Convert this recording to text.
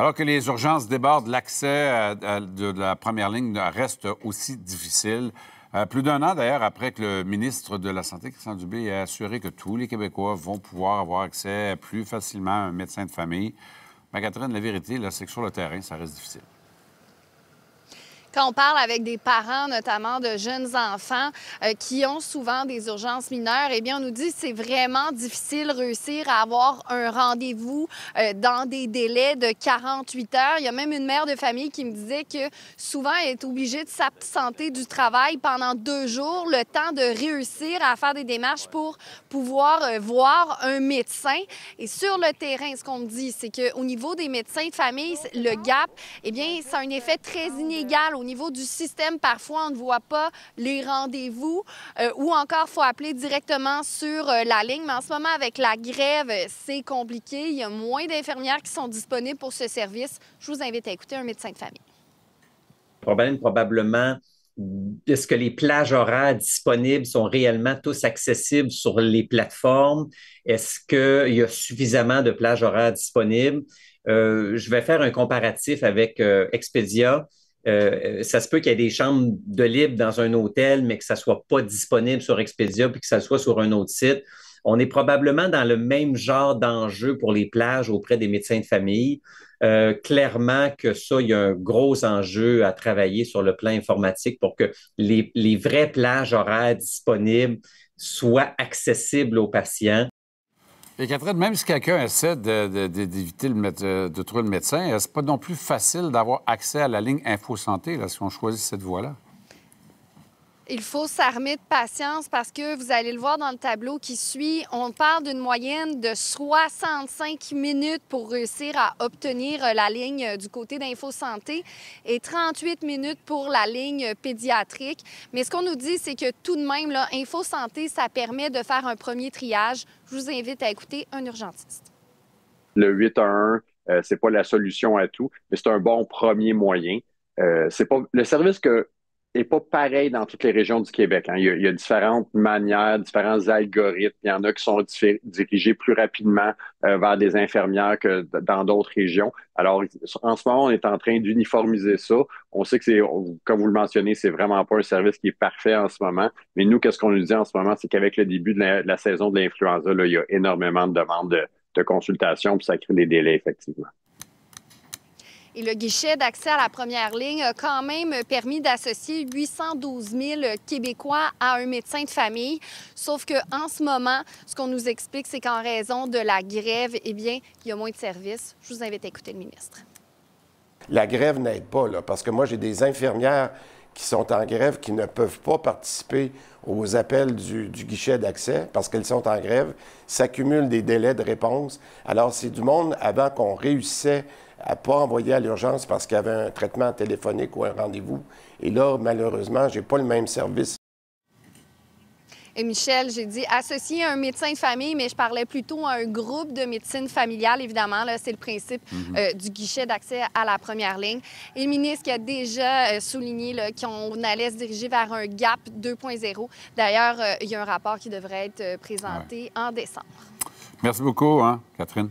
Alors que les urgences débordent, l'accès euh, euh, de la première ligne reste aussi difficile. Euh, plus d'un an d'ailleurs après que le ministre de la Santé, Christian Dubé, ait assuré que tous les Québécois vont pouvoir avoir accès plus facilement à un médecin de famille. Mais Catherine, la vérité, c'est que sur le terrain, ça reste difficile. Quand on parle avec des parents, notamment de jeunes enfants euh, qui ont souvent des urgences mineures, eh bien, on nous dit que c'est vraiment difficile réussir à avoir un rendez-vous euh, dans des délais de 48 heures. Il y a même une mère de famille qui me disait que souvent, elle est obligée de s'absenter du travail pendant deux jours, le temps de réussir à faire des démarches pour pouvoir euh, voir un médecin. Et sur le terrain, ce qu'on me dit, c'est qu'au niveau des médecins de famille, le gap, eh bien, c'est un effet très inégal au niveau du système, parfois, on ne voit pas les rendez-vous euh, ou encore, il faut appeler directement sur euh, la ligne. Mais en ce moment, avec la grève, c'est compliqué. Il y a moins d'infirmières qui sont disponibles pour ce service. Je vous invite à écouter un médecin de famille. Problème probablement est-ce que les plages horaires disponibles sont réellement tous accessibles sur les plateformes? Est-ce qu'il y a suffisamment de plages horaires disponibles? Euh, je vais faire un comparatif avec Expedia. Euh, euh, ça se peut qu'il y ait des chambres de libre dans un hôtel, mais que ça ne soit pas disponible sur Expedia, puis que ça soit sur un autre site. On est probablement dans le même genre d'enjeu pour les plages auprès des médecins de famille. Euh, clairement que ça, il y a un gros enjeu à travailler sur le plan informatique pour que les vraies plages horaires disponibles soient accessibles aux patients. Et Catherine, même si quelqu'un essaie d'éviter de, euh, de, trouver le médecin, euh, c'est pas non plus facile d'avoir accès à la ligne Info Santé là, si on choisit cette voie-là il faut s'armer de patience parce que vous allez le voir dans le tableau qui suit, on parle d'une moyenne de 65 minutes pour réussir à obtenir euh, la ligne euh, du côté d'Info Santé et 38 minutes pour la ligne pédiatrique. Mais ce qu'on nous dit, c'est que tout de même, là, Info Santé, ça permet de faire un premier triage. Je vous invite à écouter un urgentiste. Le 8 à 1, euh, c'est pas la solution à tout, mais c'est un bon premier moyen. c'est pas le service que et pas pareil dans toutes les régions du Québec. Hein. Il, y a, différentes manières, différents algorithmes. Il y en a qui sont dirigés plus rapidement euh, vers des infirmières que dans d'autres régions. Alors, en ce moment, on est en train d'uniformiser ça. On sait que c'est, comme vous le mentionnez, c'est vraiment pas un service qui est parfait en ce moment. Mais nous, qu'est-ce qu'on nous dit en ce moment, c'est qu'avec le début de la, saison de l'influenza, il y a énormément de demandes de, de consultation, puis ça crée des délais, effectivement. Et le guichet d'accès à la première ligne a quand même permis d'associer 812 000 Québécois à un médecin de famille. Sauf qu'en ce moment, ce qu'on nous explique, c'est qu'en raison de la grève, eh bien, il y a moins de services. Je vous invite à écouter le ministre. La grève n'aide pas, là, parce que moi, j'ai des infirmières qui sont en grève, qui ne peuvent pas participer aux appels du, guichet d'accès parce qu'elles sont en grève, s'accumulent des délais de réponse. Alors, c'est du monde, avant qu'on réussisse à pas envoyer à l'urgence parce qu'il y avait un traitement téléphonique ou un rendez-vous. Et là, malheureusement, j'ai pas le même service. Et Michel, j'ai dit associer un médecin de famille, mais je parlais plutôt à un groupe de médecine familiale, évidemment. Là, c'est le principe mhm. euh, du guichet d'accès à la première ligne. Et le ministre qui a déjà euh, souligné qu'on allait se diriger vers un gap 2.0. D'ailleurs, euh, il y a un rapport qui devrait être présenté en décembre. Merci beaucoup, hein, Catherine.